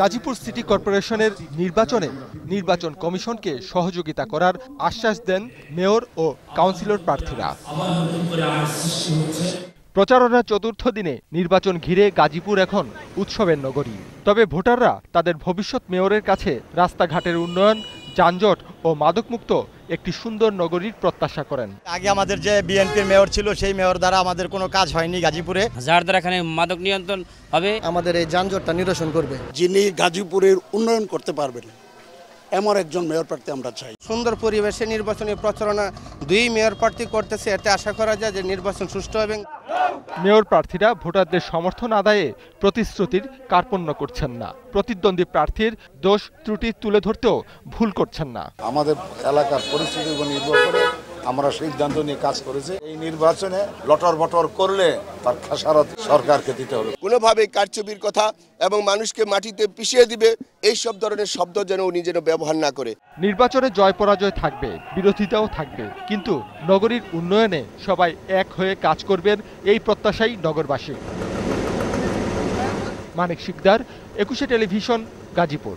Gazipur city কর্পোরেশনের নির্বাচনে নির্বাচন কমিশনকে সহযোগিতা করার আশ্বাস দেন মেয়র ও কাউন্সিলর প্রার্থীরা প্রচারণার চতুর্থ দিনে নির্বাচন ঘিরে গাজীপুর এখন উৎসবের নগরী তবে ভোটাররা তাদের ভবিষ্যৎ মেয়রের কাছে রাস্তাঘাটের উন্নয়ন যানজট ও মাদকমুক্ত একটি সুন্দর নগরীর প্রত্যাশা করেন আগে আমাদের যে বিএনপির মেয়র ছিল সেই মেয়র দ্বারা আমাদের কোনো কাজ হয়নি গাজীপুরে যার দ্বারা এখানে মাদক নিয়ন্ত্রণ হবে আমাদের এই যানজটটা নিরসন করবে যিনি গাজীপুরের উন্নয়ন করতে পারবেন এমন একজন মেয়র প্রার্থী আমরা চাই সুন্দর পরিবেশে নির্বাচনী প্রচারণা দুই মেয়র প্রার্থী করতেছে এতে আশা করা যায় যে নির্বাচন সুষ্ঠু হবে মেয়র প্রার্থীরা ভোটারদের সমর্থন আদায়ে প্রতিশ্রুতির কার্পণ্য করছেন না প্রতিদ্বন্দ্বী প্রার্থীর দোষ ত্রুটি তুলে ধরতেও ভুল করছেন না আমাদের এলাকার পরিস্থিতি উপর নির্ভর করে আমরা সিদ্ধান্ত নিয়ে কাজ করেছি এই নির্বাচনে লটর বটর করলে তার খাসারত সরকারকে দিতে হবে কোনোভাবে কারচুপির কথা এবং মানুষকে মাটিতে পিষিয়ে দিবে এই সব ধরনের শব্দ যেন উনি যেন ব্যবহার না করে নির্বাচনে জয় পরাজয় থাকবে বিরোধিতাও থাকবে কিন্তু নগরীর উন্নয়নে সবাই এক হয়ে কাজ করবেন এই প্রত্যাশাই নগরবাসী মানিক শিকদার একুশে টেলিভিশন গাজীপুর